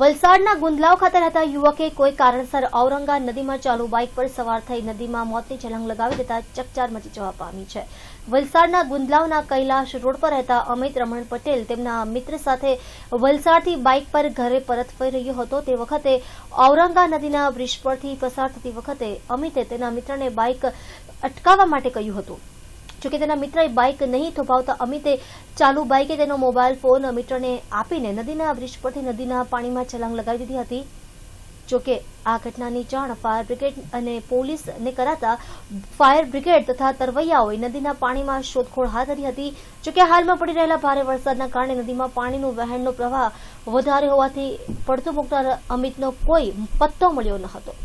વલસાડના ગુંદલાવ ખાતે રહેતા યુવકે કોઈ કારણસર ઔરંગા નદીમાં ચાલુ બાઇક પર સવાર થઈ નદીમાં મોતની છલાંગ લગાવી દેતા ચકચાર મચી જવા પામી છે વલસાડના ગુંદલાવના કૈલાશ રોડ પર રહેતા અમિત રમણ પટેલ તેમના મિત્ર સાથે વલસાડથી બાઇક પર ઘરે પરત ફરી રહ્યો હતો તે વખતે ઔરંગા નદીના બ્રિજ પરથી પસાર થતી વખતે અમિતે તેના મિત્રને બાઇક અટકાવવા માટે કહ્યું હતું જોકે તેના મિત્રએ બાઇક નહીં થોભાવતા અમિતે ચાલુ બાઇકે તેનો મોબાઈલ ફોન મિત્રને આપીને નદીના બ્રિજ પરથી નદીના પાણીમાં છલાંગ લગાવી દીધી હતી જોકે આ ઘટનાની જાણ ફાયર બ્રિગેડ અને પોલીસને કરાતા ફાયર બ્રિગેડ તથા તરવૈયાઓએ નદીના પાણીમાં શોધખોળ હાથ ધરી હતી જોકે હાલમાં પડી રહેલા ભારે વરસાદના કારણે નદીમાં પાણીનું વહેણનો પ્રવાહ વધારે હોવાથી પડતો મૂકનાર અમિતનો કોઈ પત્તો મળ્યો ન હતો